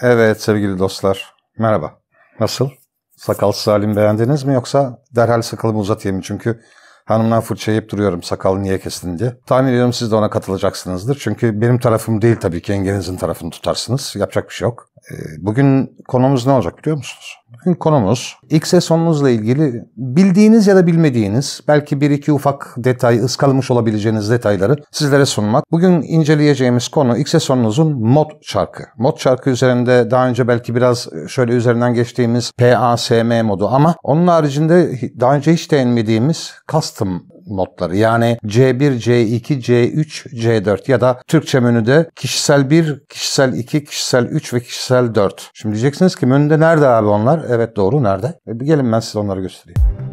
Evet sevgili dostlar, merhaba. Nasıl? sakal halimi beğendiniz mi yoksa derhal sakalımı uzatayım çünkü hanımdan fırça yiyip duruyorum sakalı niye kestin diye. Tahmin ediyorum siz de ona katılacaksınızdır. Çünkü benim tarafım değil tabii ki engelinizin tarafını tutarsınız. Yapacak bir şey yok. Ee, bugün konumuz ne olacak biliyor musunuz? Bugün konumuz ilk sezonunuzla ilgili bildiğiniz ya da bilmediğiniz belki bir iki ufak detay ıskalmış olabileceğiniz detayları sizlere sunmak. Bugün inceleyeceğimiz konu ilk sezonunuzun mod çarkı. Mod çarkı üzerinde daha önce belki biraz e, şöyle üzerinden geçtiğimiz PASM modu ama onun haricinde daha önce hiç değinmediğimiz custom notları yani C1, C2, C3, C4 ya da Türkçe menüde kişisel 1, kişisel 2, kişisel 3 ve kişisel 4. Şimdi diyeceksiniz ki menüde nerede abi onlar? Evet doğru nerede? E, bir gelin ben size onları göstereyim.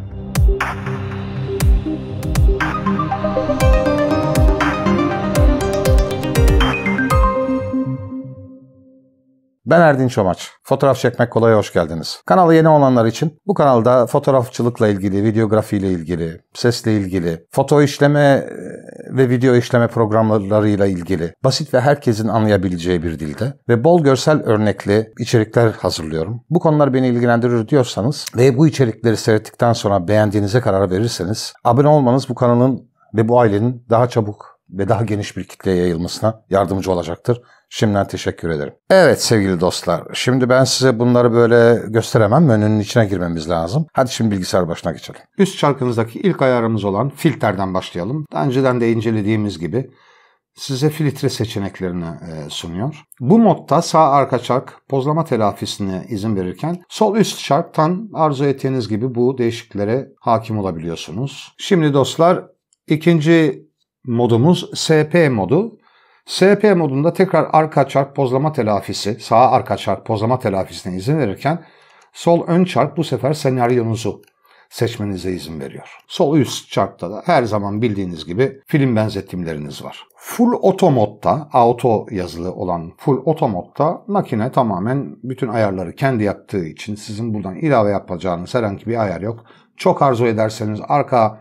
Ben Erdin Çomaç. Fotoğraf çekmek kolay hoş geldiniz. Kanalı yeni olanlar için bu kanalda fotoğrafçılıkla ilgili, videografiyle ilgili, sesle ilgili, foto işleme e, ve video işleme programlarıyla ilgili basit ve herkesin anlayabileceği bir dilde ve bol görsel örnekli içerikler hazırlıyorum. Bu konular beni ilgilendirir diyorsanız ve bu içerikleri seyrettikten sonra beğendiğinize karar verirseniz abone olmanız bu kanalın ve bu ailenin daha çabuk ve daha geniş bir kitleye yayılmasına yardımcı olacaktır. Şimdiden teşekkür ederim. Evet sevgili dostlar, şimdi ben size bunları böyle gösteremem. Menünün içine girmemiz lazım. Hadi şimdi bilgisayar başına geçelim. Üst çarkınızdaki ilk ayarımız olan filterden başlayalım. Daha önceden de incelediğimiz gibi size filtre seçeneklerini e, sunuyor. Bu modda sağ arka çark pozlama telafisine izin verirken sol üst çarktan arzu ettiğiniz gibi bu değişikliklere hakim olabiliyorsunuz. Şimdi dostlar ikinci modumuz SP modu. SP modunda tekrar arka çark pozlama telafisi, sağ arka çark pozlama telafisine izin verirken sol ön çark bu sefer senaryonuzu seçmenize izin veriyor. Sol üst çarkta da her zaman bildiğiniz gibi film benzetimleriniz var. Full auto modda, auto yazılı olan full auto modda makine tamamen bütün ayarları kendi yaptığı için sizin buradan ilave yapacağınız herhangi bir ayar yok. Çok arzu ederseniz arka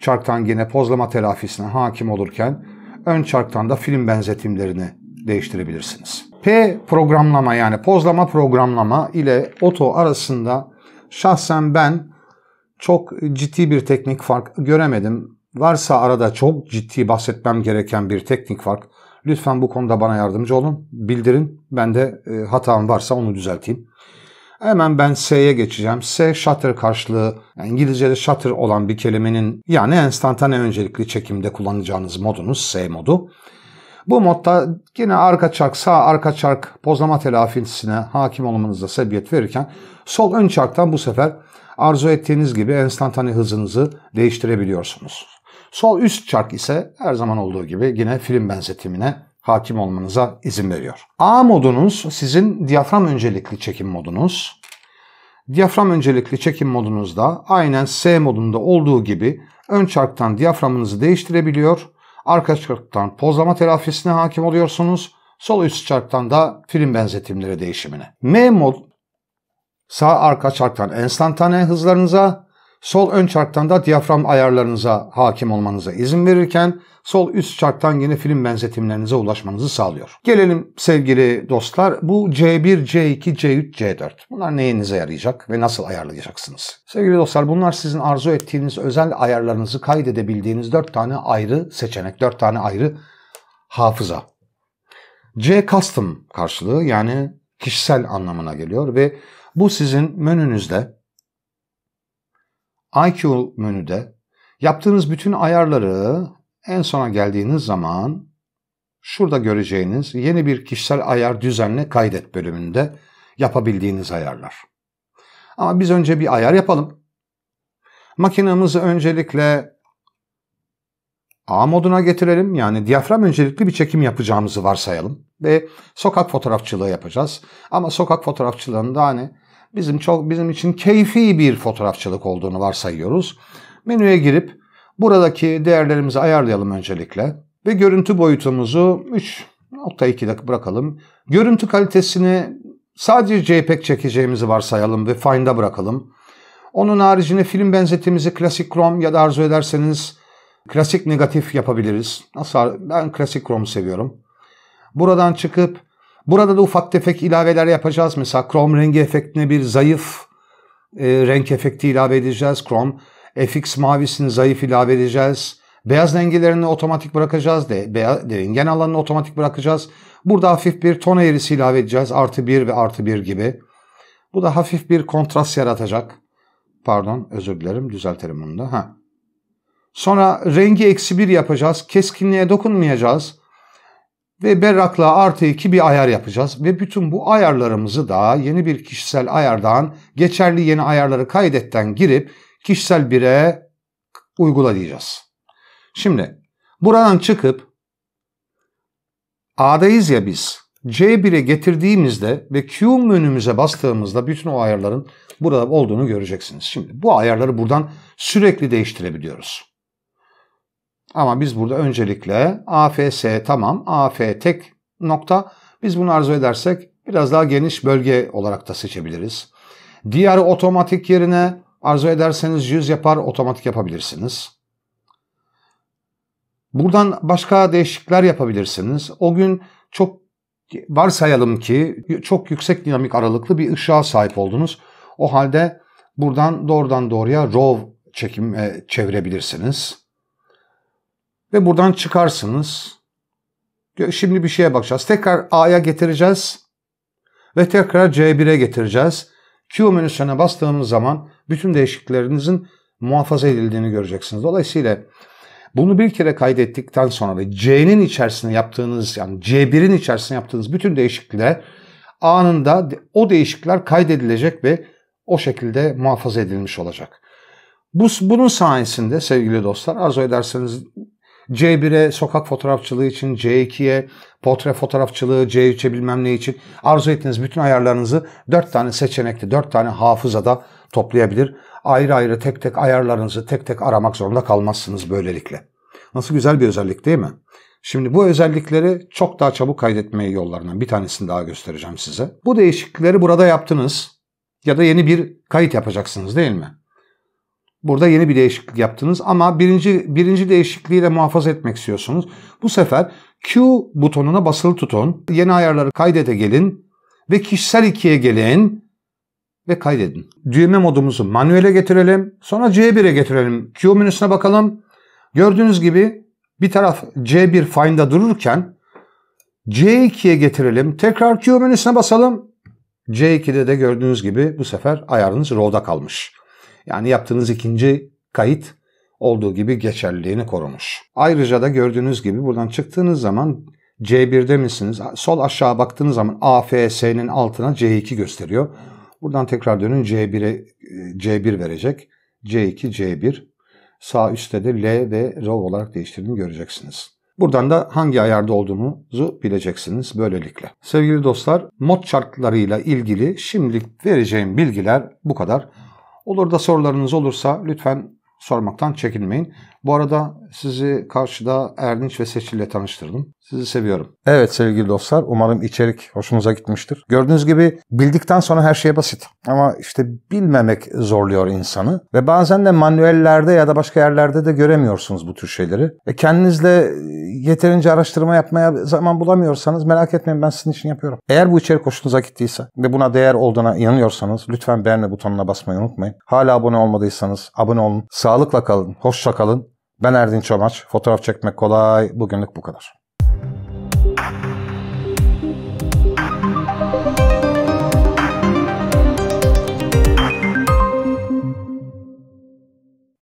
Çarktan gene pozlama telafisine hakim olurken ön çarktan da film benzetimlerini değiştirebilirsiniz. P programlama yani pozlama programlama ile oto arasında şahsen ben çok ciddi bir teknik fark göremedim. Varsa arada çok ciddi bahsetmem gereken bir teknik fark. Lütfen bu konuda bana yardımcı olun. Bildirin. Ben de e, hatam varsa onu düzelteyim. Hemen ben S'ye geçeceğim. S shutter karşılığı yani İngilizce'de shutter olan bir kelimenin yani enstantane öncelikli çekimde kullanacağınız modunuz S modu. Bu modda yine arka çark, sağ arka çark pozlama telafisine hakim olmanıza sebebiyet verirken sol ön çarktan bu sefer arzu ettiğiniz gibi enstantane hızınızı değiştirebiliyorsunuz. Sol üst çark ise her zaman olduğu gibi yine film benzetimine hakim olmanıza izin veriyor. A modunuz sizin diyafram öncelikli çekim modunuz. Diyafram öncelikli çekim modunuzda aynen S modunda olduğu gibi ön çarktan diyaframınızı değiştirebiliyor. Arka çarktan pozlama telafisine hakim oluyorsunuz. Sol üst çarktan da film benzetimleri değişimine. M mod sağ arka çarktan enstantane hızlarınıza, Sol ön çarktan da diyafram ayarlarınıza hakim olmanıza izin verirken sol üst çarktan yine film benzetimlerinize ulaşmanızı sağlıyor. Gelelim sevgili dostlar bu C1, C2, C3, C4. Bunlar neyinize yarayacak ve nasıl ayarlayacaksınız? Sevgili dostlar bunlar sizin arzu ettiğiniz özel ayarlarınızı kaydedebildiğiniz 4 tane ayrı seçenek, 4 tane ayrı hafıza. C custom karşılığı yani kişisel anlamına geliyor ve bu sizin menünüzde IQ menüde yaptığınız bütün ayarları en sona geldiğiniz zaman şurada göreceğiniz yeni bir kişisel ayar düzenle kaydet bölümünde yapabildiğiniz ayarlar. Ama biz önce bir ayar yapalım. Makinamızı öncelikle A moduna getirelim. Yani diyafram öncelikli bir çekim yapacağımızı varsayalım. Ve sokak fotoğrafçılığı yapacağız. Ama sokak fotoğrafçılığında hani bizim çok bizim için keyfi bir fotoğrafçılık olduğunu varsayıyoruz. Menüye girip buradaki değerlerimizi ayarlayalım öncelikle ve görüntü boyutumuzu 3.2'de bırakalım. Görüntü kalitesini sadece JPEG çekeceğimizi varsayalım ve Find'a bırakalım. Onun haricinde film benzetimizi klasik Chrome ya da arzu ederseniz klasik negatif yapabiliriz. Nasıl? Ben klasik chrome seviyorum. Buradan çıkıp Burada da ufak tefek ilaveler yapacağız. Mesela krom rengi efektine bir zayıf e, renk efekti ilave edeceğiz. Krom FX mavisini zayıf ilave edeceğiz. Beyaz dengelerini otomatik bırakacağız. De, beyaz, dengen alanını otomatik bırakacağız. Burada hafif bir ton eğrisi ilave edeceğiz. Artı bir ve artı bir gibi. Bu da hafif bir kontrast yaratacak. Pardon özür dilerim düzeltelim bunu da. Ha. Sonra rengi eksi bir yapacağız. Keskinliğe dokunmayacağız ve berraklığa artı 2 bir ayar yapacağız ve bütün bu ayarlarımızı da yeni bir kişisel ayardan geçerli yeni ayarları kaydetten girip kişisel bire uygula diyeceğiz. Şimdi buradan çıkıp A'dayız ya biz. C1'e getirdiğimizde ve Q menümüze bastığımızda bütün o ayarların burada olduğunu göreceksiniz. Şimdi bu ayarları buradan sürekli değiştirebiliyoruz. Ama biz burada öncelikle AFS tamam, AF tek nokta. Biz bunu arzu edersek biraz daha geniş bölge olarak da seçebiliriz. Diğer otomatik yerine arzu ederseniz 100 yapar otomatik yapabilirsiniz. Buradan başka değişiklikler yapabilirsiniz. O gün çok varsayalım ki çok yüksek dinamik aralıklı bir ışığa sahip oldunuz. O halde buradan doğrudan doğruya RAW çekim e, çevirebilirsiniz. Ve buradan çıkarsınız. Şimdi bir şeye bakacağız. Tekrar A'ya getireceğiz. Ve tekrar C1'e getireceğiz. Q menüsüne bastığımız zaman bütün değişikliklerinizin muhafaza edildiğini göreceksiniz. Dolayısıyla bunu bir kere kaydettikten sonra ve C'nin içerisinde yaptığınız yani C1'in içerisinde yaptığınız bütün değişiklikler anında o değişiklikler kaydedilecek ve o şekilde muhafaza edilmiş olacak. Bu, bunun sayesinde sevgili dostlar arzu ederseniz C1'e sokak fotoğrafçılığı için, C2'ye portre fotoğrafçılığı, C3'e bilmem ne için arzu ettiğiniz bütün ayarlarınızı 4 tane seçenekte 4 tane hafızada toplayabilir. Ayrı ayrı tek tek ayarlarınızı tek tek aramak zorunda kalmazsınız böylelikle. Nasıl güzel bir özellik değil mi? Şimdi bu özellikleri çok daha çabuk kaydetmeye yollarından bir tanesini daha göstereceğim size. Bu değişiklikleri burada yaptınız ya da yeni bir kayıt yapacaksınız değil mi? Burada yeni bir değişiklik yaptınız ama birinci, birinci değişikliği de muhafaza etmek istiyorsunuz. Bu sefer Q butonuna basılı tutun. Yeni ayarları kaydete gelin ve kişisel ikiye gelin ve kaydedin. Düğme modumuzu manuele getirelim. Sonra C1'e getirelim. Q menüsüne bakalım. Gördüğünüz gibi bir taraf C1 Find'a dururken C2'ye getirelim. Tekrar Q menüsüne basalım. C2'de de gördüğünüz gibi bu sefer ayarınız rolda kalmış. Yani yaptığınız ikinci kayıt olduğu gibi geçerliliğini korumuş. Ayrıca da gördüğünüz gibi buradan çıktığınız zaman C1'de misiniz? Sol aşağı baktığınız zaman AFS'nin altına C2 gösteriyor. Buradan tekrar dönün C1'e C1 verecek. C2, C1. Sağ üstte de L ve RAW olarak değiştirdiğini göreceksiniz. Buradan da hangi ayarda olduğunuzu bileceksiniz böylelikle. Sevgili dostlar, mod şartlarıyla ilgili şimdilik vereceğim bilgiler bu kadar. Olur da sorularınız olursa lütfen sormaktan çekinmeyin. Bu arada sizi karşıda Erdinç ve Seçil ile tanıştırdım. Sizi seviyorum. Evet sevgili dostlar umarım içerik hoşunuza gitmiştir. Gördüğünüz gibi bildikten sonra her şey basit. Ama işte bilmemek zorluyor insanı. Ve bazen de manuellerde ya da başka yerlerde de göremiyorsunuz bu tür şeyleri. E kendinizle yeterince araştırma yapmaya zaman bulamıyorsanız merak etmeyin ben sizin için yapıyorum. Eğer bu içerik hoşunuza gittiyse ve buna değer olduğuna inanıyorsanız lütfen beğenme butonuna basmayı unutmayın. Hala abone olmadıysanız abone olun. Sağlıkla kalın. Hoşça kalın. Ben Erdinç Çomaç. Fotoğraf çekmek kolay. Bugünlük bu kadar.